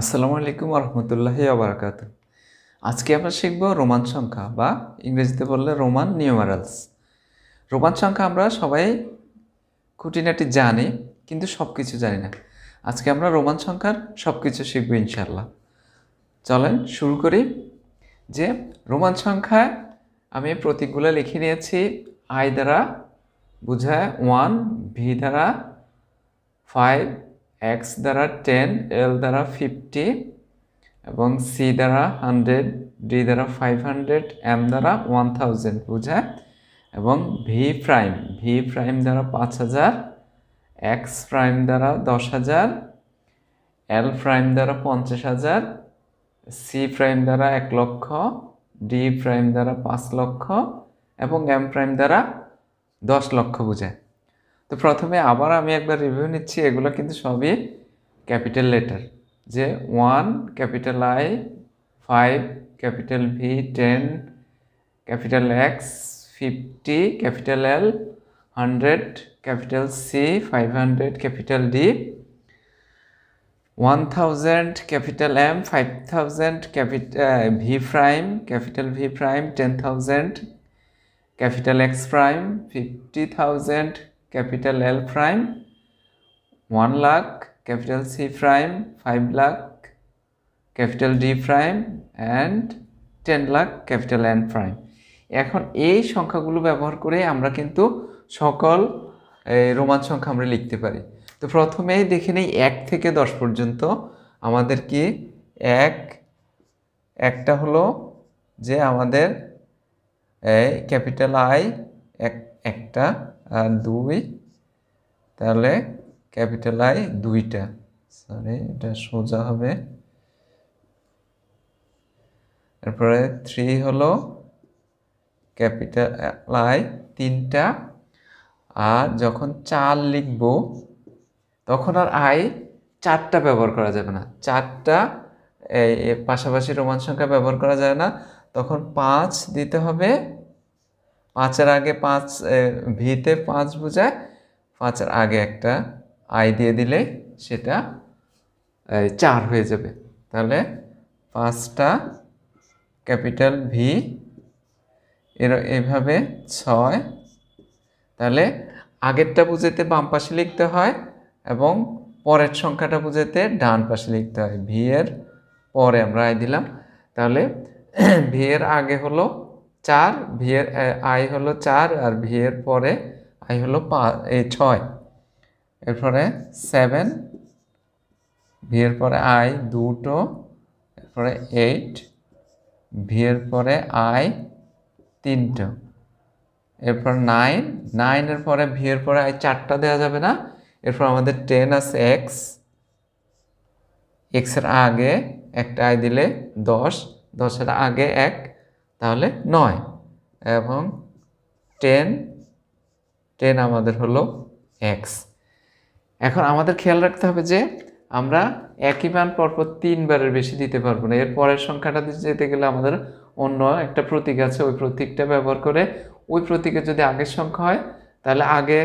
আসসালামু আলাইকুম রহমতুল্লাহ আবরাকাত আজকে আমরা শিখব রোমান সংখ্যা বা ইংরেজিতে বললে রোমান নিউমারালস রোমান সংখ্যা আমরা সবাই খুঁটিনাটি জানি কিন্তু সব কিছু জানি না আজকে আমরা রোমান সংখ্যার সব কিছু শিখব ইনশাল্লাহ চলেন শুরু করি যে রোমান সংখ্যা আমি প্রতীকগুলো লিখে নিয়েছি আই দ্বারা বুঝায় ওয়ান ভি দ্বারা ফাইভ এক্স দ্বারা টেন এল দ্বারা ফিফটি এবং সি দ্বারা হান্ড্রেড ডি দ্বারা ফাইভ হান্ড্রেড এম দ্বারা ওয়ান থাউজেন্ড বোঝায় এবং ভি প্রাইম ভি প্রাইম দ্বারা পাঁচ হাজার এক্স প্রাইম দ্বারা দশ হাজার এল প্রাইম দ্বারা পঞ্চাশ হাজার সি প্রাইম দ্বারা এক লক্ষ ডি প্রাইম দ্বারা পাঁচ লক্ষ এবং এম প্রাইম দ্বারা দশ লক্ষ বোঝায় তো প্রথমে আবার আমি একবার রিভিউ নিচ্ছি এগুলো কিন্তু সবই ক্যাপিটাল লেটার যে one capital I five capital V ten capital X fifty capital L hundred capital C five hundred capital D one thousand capital M five thousand capital V prime capital V prime ten thousand capital X prime fifty thousand capital L prime one lakh capital C prime five lakh capital D prime and ten lakh capital N prime এখন এই সংখ্যাগুলো ব্যবহার করে আমরা কিন্তু সকল Roman সংখ্যা আমরা লিখতে পারি তো প্রথমে দেখে নিই এক থেকে দশ পর্যন্ত আমাদের কি এক একটা হলো যে আমাদের ক্যাপিটাল আই এক একটা আর দুই তাহলে ক্যাপিটাল আই দুইটা সরি এটা সোজা হবে তারপরে থ্রি হলো ক্যাপিটাল আই তিনটা আর যখন চার লিখব তখন আর আই চারটা ব্যবহার করা যাবে না চারটা পাশাপাশি রোমান সংখ্যা ব্যবহার করা যায় না তখন পাঁচ দিতে হবে পাঁচের আগে পাঁচ ভিতে পাঁচ বোঝায় পাঁচের আগে একটা আই দিয়ে দিলে সেটা চার হয়ে যাবে তাহলে পাঁচটা ক্যাপিটাল ভি এর এভাবে ছয় তাহলে আগেরটা বুঝেতে বাম পাশে লিখতে হয় এবং পরের সংখ্যাটা বুঝেতে ডান পাশে লিখতে হয় ভি এর পরে আমরা আয় দিলাম তাহলে ভি এর আগে হলো চার ভিয়ের আই হলো চার আর ভিয়ের পরে আই হলো এই ছয় এরপরে সেভেন ভিয়ের পরে আই দুটো এরপরে এইট ভিয়ের পরে আই তিনটো এরপর নাইন নাইনের পরে ভিয়ের পরে আই চারটা দেওয়া যাবে না এরপর আমাদের টেন আছে এক্স এক্সের আগে একটা আই দিলে দশ দশের আগে এক তাহলে নয় এবং টেন টেন আমাদের হলো এক্স এখন আমাদের খেয়াল রাখতে হবে যে আমরা একই মান পরপর তিনবারের বেশি দিতে পারবো না এর পরের সংখ্যাটা যেতে গেলে আমাদের অন্য একটা প্রতীক আছে ওই প্রতীকটা ব্যবহার করে ওই প্রতীকে যদি আগের সংখ্যা হয় তাহলে আগে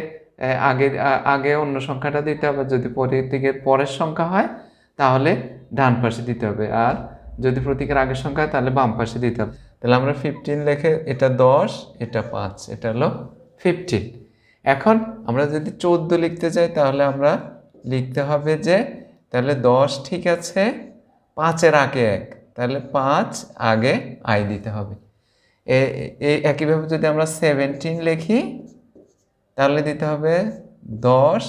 আগে আগে অন্য সংখ্যাটা দিতে হবে যদি প্রতীকের পরের সংখ্যা হয় তাহলে ডান পাশে দিতে হবে আর যদি প্রতীকের আগের সংখ্যা হয় তাহলে বাম পাশে দিতে হবে তাহলে আমরা ফিফটিন লেখে এটা দশ এটা পাঁচ এটা হলো ফিফটিন এখন আমরা যদি চোদ্দো লিখতে চাই তাহলে আমরা লিখতে হবে যে তাহলে দশ ঠিক আছে পাঁচের আগে এক তাহলে পাঁচ আগে আই দিতে হবে এই একইভাবে যদি আমরা সেভেন্টিন লিখি তাহলে দিতে হবে দশ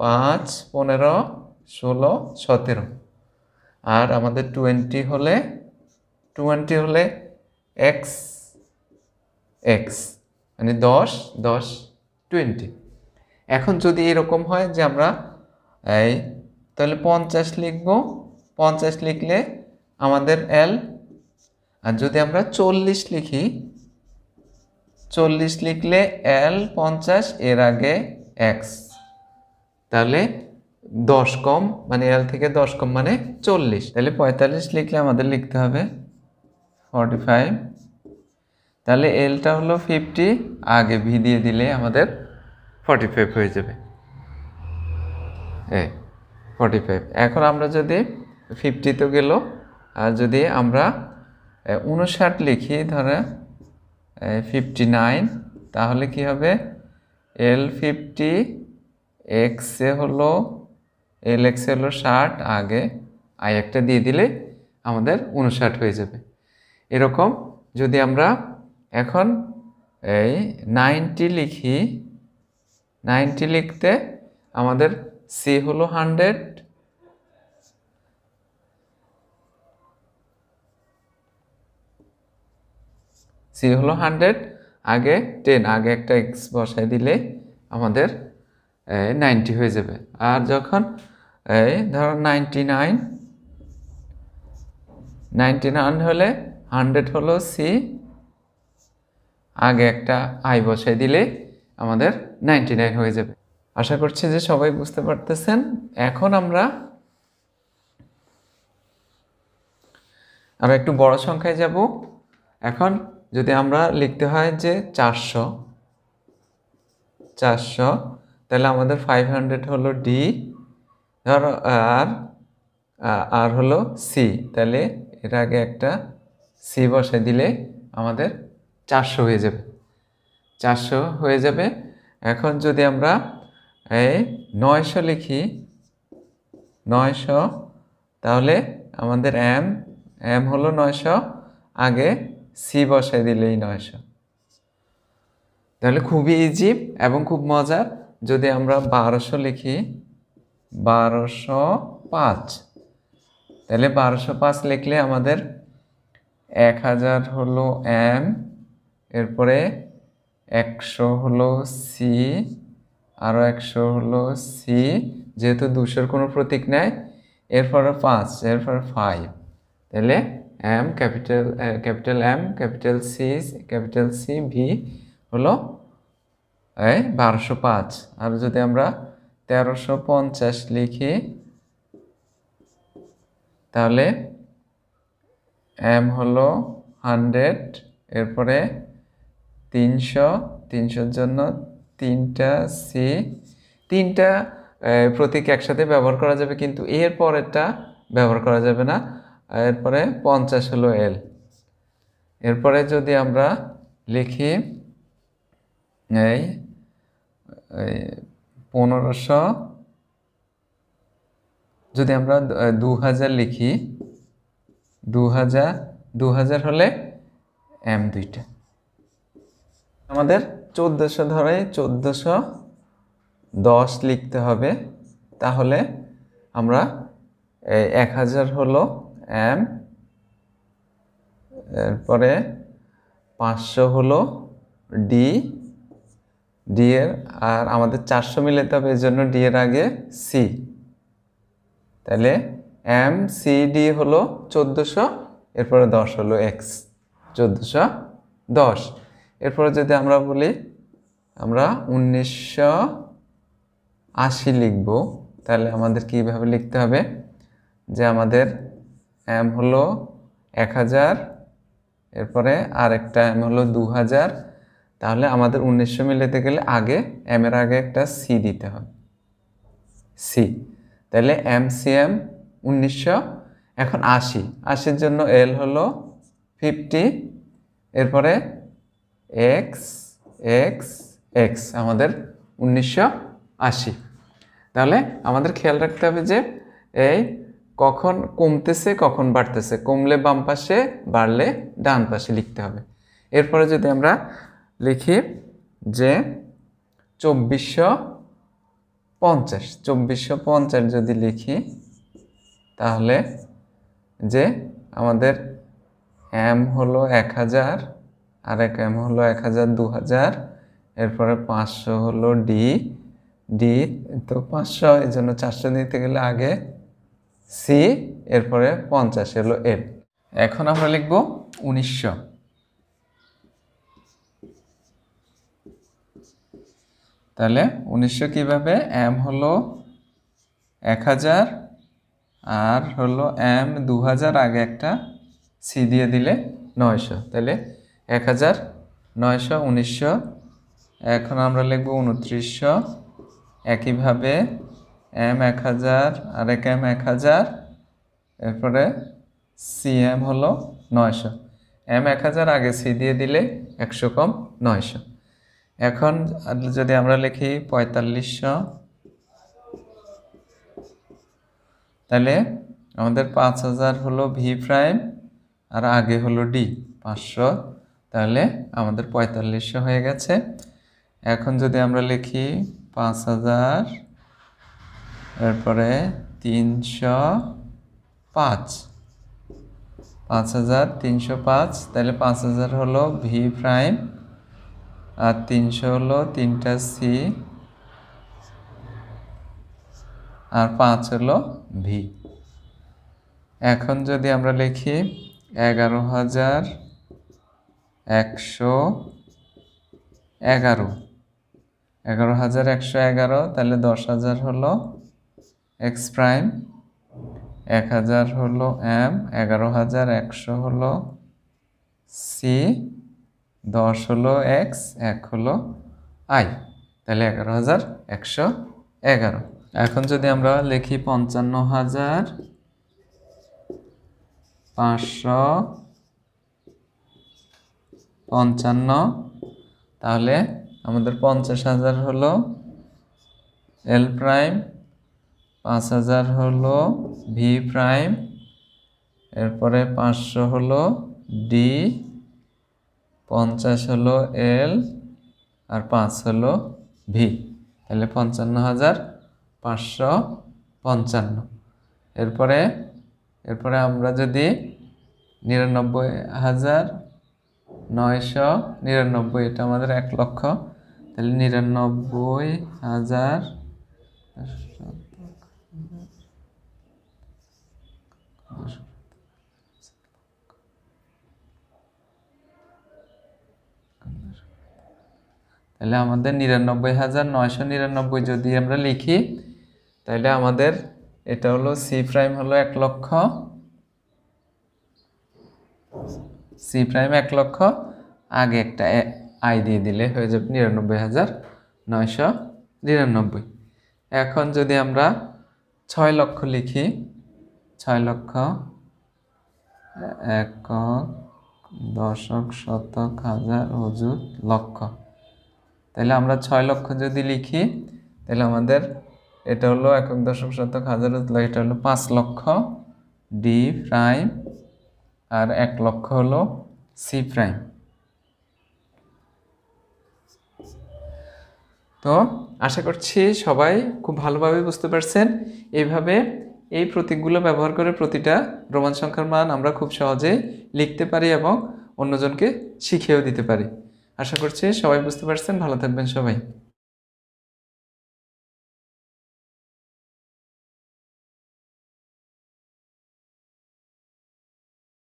পাঁচ পনেরো ষোলো সতেরো আর আমাদের টোয়েন্টি হলে টোয়েন্টি হলে এক্স এক্স মানে দশ দশ টোয়েন্টি এখন যদি এরকম হয় যে আমরা এই তাহলে পঞ্চাশ লিখব পঞ্চাশ লিখলে আমাদের এল আর যদি আমরা চল্লিশ লিখি চল্লিশ লিখলে এল পঞ্চাশ এর আগে এক্স তাহলে দশ কম মানে এল থেকে দশ কম মানে চল্লিশ তাহলে পঁয়তাল্লিশ লিখলে আমাদের লিখতে হবে ফর্টি ফাইভ তাহলে এলটা হলো ফিফটি আগে ভি দিয়ে দিলে আমাদের ফর্টি ফাইভ হয়ে যাবে এ ফর্টি ফাইভ এখন আমরা যদি ফিফটি তো গেল আর যদি আমরা উনষাট লিখি ধরে ফিফটি নাইন তাহলে কি হবে এল ফিফটি এক্সে হলো এল এক্সে হলো ষাট আগে আই একটা দিয়ে দিলে আমাদের উনষাট হয়ে যাবে এরকম যদি আমরা এখন এই নাইনটি লিখি নাইনটি লিখতে আমাদের সি হলো হান্ড্রেড সি হলো হান্ড্রেড আগে টেন আগে একটা এক্স বসায় দিলে আমাদের নাইনটি হয়ে যাবে আর যখন এই ধরো নাইনটি নাইন নাইনটি নাইন হলে হান্ড্রেড হলো সি আগে একটা আই বসাই দিলে আমাদের নাইনটি নাইন হয়ে যাবে আশা করছি যে সবাই বুঝতে পারতেছেন এখন আমরা আরও একটু বড় সংখ্যায় যাব এখন যদি আমরা লিখতে হয় যে চারশো চারশো তাহলে আমাদের ফাইভ হান্ড্রেড হলো ডি ধরো আর আর হলো সি তাহলে এর আগে একটা সি বসে দিলে আমাদের চারশো হয়ে যাবে চারশো হয়ে যাবে এখন যদি আমরা এই নয়শো লিখি নয়শো তাহলে আমাদের এম এম হলো নয়শো আগে সি বসে দিলেই নয়শো তাহলে খুবই ইজি এবং খুব মজার যদি আমরা বারোশো লিখি বারোশো পাঁচ তাহলে বারোশো পাঁচ লিখলে আমাদের এক হাজার হলো এম এরপরে একশো হলো সি আরও একশো হলো সি যেহেতু দুশোর কোনো প্রতীক নেয় এরপরে পাঁচ এরপরে ফাইভ তাহলে M capital capital M capital C capital C V হলো এই বারোশো পাঁচ আর যদি আমরা তেরোশো পঞ্চাশ লিখি তাহলে এম হলো হান্ড্রেড এরপরে তিনশো তিনশোর জন্য তিনটা সি তিনটা প্রতীক একসাথে ব্যবহার করা যাবে কিন্তু এর পরেরটা ব্যবহার করা যাবে না এরপরে পঞ্চাশ হলো এল এরপরে যদি আমরা লিখি এই পনেরোশো যদি আমরা দু হাজার লিখি দু হাজার দু হাজার হলে এম দুইটা আমাদের চোদ্দোশো ধরে চোদ্দোশো দশ লিখতে হবে তাহলে আমরা এক হাজার হলো এম এরপরে পাঁচশো হলো ডি ডি এর আর আমাদের চারশো মিলাতে হবে এই জন্য এর আগে সি তাহলে এম সি ডি হলো চোদ্দোশো এরপরে দশ হলো এক্স চোদ্দোশো দশ এরপরে যদি আমরা বলি আমরা উনিশশো আশি লিখব তাহলে আমাদের কীভাবে লিখতে হবে যে আমাদের এম হলো এক হাজার এরপরে আরেকটা এম হলো দু হাজার তাহলে আমাদের উনিশশো মিলেতে গেলে আগে এমের আগে একটা সি দিতে হবে সি তাহলে এম সি এম উনিশশো এখন আশি আশির জন্য এল হলো ফিফটি এরপরে এক্স এক্স এক্স আমাদের উনিশশো আশি তাহলে আমাদের খেয়াল রাখতে হবে যে এই কখন কমতেছে কখন বাড়তেছে কমলে বাম পাশে বাড়লে ডান পাশে লিখতে হবে এরপরে যদি আমরা লিখি যে চব্বিশশো পঞ্চাশ চব্বিশশো পঞ্চাশ যদি লিখি তাহলে যে আমাদের এম হলো এক হাজার আর এক এম হলো এক হাজার দু হাজার এরপরে পাঁচশো হলো ডি ডি তো পাঁচশো এই জন্য চারশো দিতে গেলে আগে সি এরপরে পঞ্চাশ হলো এম এখন আমরা লিখব উনিশশো তাহলে উনিশশো কীভাবে এম হলো এক হাজার আর হলো এম দু হাজার আগে একটা সি দিয়ে দিলে নয়শো তাহলে এক হাজার নয়শো উনিশশো এখন আমরা লিখব উনত্রিশশো একইভাবে এম এক হাজার আর এক এম এক হাজার এরপরে সি এম হলো নয়শো এম এক হাজার আগে সি দিয়ে দিলে একশো কম নয়শো এখন যদি আমরা লিখি পঁয়তাল্লিশশো তাহলে আমাদের পাঁচ হাজার হলো ভি প্রাইম আর আগে হলো ডি পাঁচশো তাহলে আমাদের পঁয়তাল্লিশশো হয়ে গেছে এখন যদি আমরা লিখি পাঁচ হাজার এরপরে তিনশো পাঁচ পাঁচ হাজার তিনশো পাঁচ তাহলে পাঁচ হাজার হলো ভি প্রাইম আর তিনশো হলো তিনটা সি আর পাঁচ হলো ভি এখন যদি আমরা লিখি এগারো হাজার একশো এগারো এগারো হাজার একশো এগারো তাহলে দশ হাজার হলো এক্স প্রাইম এক হাজার হলো এম এগারো হাজার একশো হলো সি দশ হলো এক্স এক হলো আই তাহলে এগারো হাজার একশো এগারো এখন যদি আমরা লিখি পঞ্চান্ন হাজার পাঁচশো পঞ্চান্ন তাহলে আমাদের পঞ্চাশ হাজার হলো এল প্রাইম পাঁচ হাজার হলো ভি প্রাইম এরপরে পাঁচশো হলো ডি পঞ্চাশ হলো এল আর পাঁচ হলো ভি তাহলে পঞ্চান্ন হাজার পাঁচশো পঞ্চান্ন এরপরে এরপরে আমরা যদি নিরানব্বই হাজার নয়শো নিরানব্বই এটা আমাদের এক লক্ষ তাহলে নিরানব্বই হাজার তাহলে আমাদের নিরানব্বই হাজার নয়শো নিরানব্বই যদি আমরা লিখি তাহলে আমাদের এটা হলো সি প্রাইম হলো এক লক্ষ সি প্রাইম এক লক্ষ আগে একটা আই দিয়ে দিলে হয়ে যাবে নিরানব্বই হাজার নয়শো নিরানব্বই এখন যদি আমরা ছয় লক্ষ লিখি ছয় লক্ষ একক দশক শতক হাজার হজুর লক্ষ তাহলে আমরা ছয় লক্ষ যদি লিখি তাহলে আমাদের এটা হলো একক দশক শতক হাজার এটা হলো পাঁচ লক্ষ ডি প্রাইম আর এক লক্ষ হলো সি প্রাইম তো আশা করছি সবাই খুব ভালোভাবে বুঝতে পারছেন এইভাবে এই প্রতীকগুলো ব্যবহার করে প্রতিটা রোমান সংখ্যার মান আমরা খুব সহজে লিখতে পারি এবং অন্যজনকে শিখিয়েও দিতে পারি আশা করছি সবাই বুঝতে পারছেন ভালো থাকবেন সবাই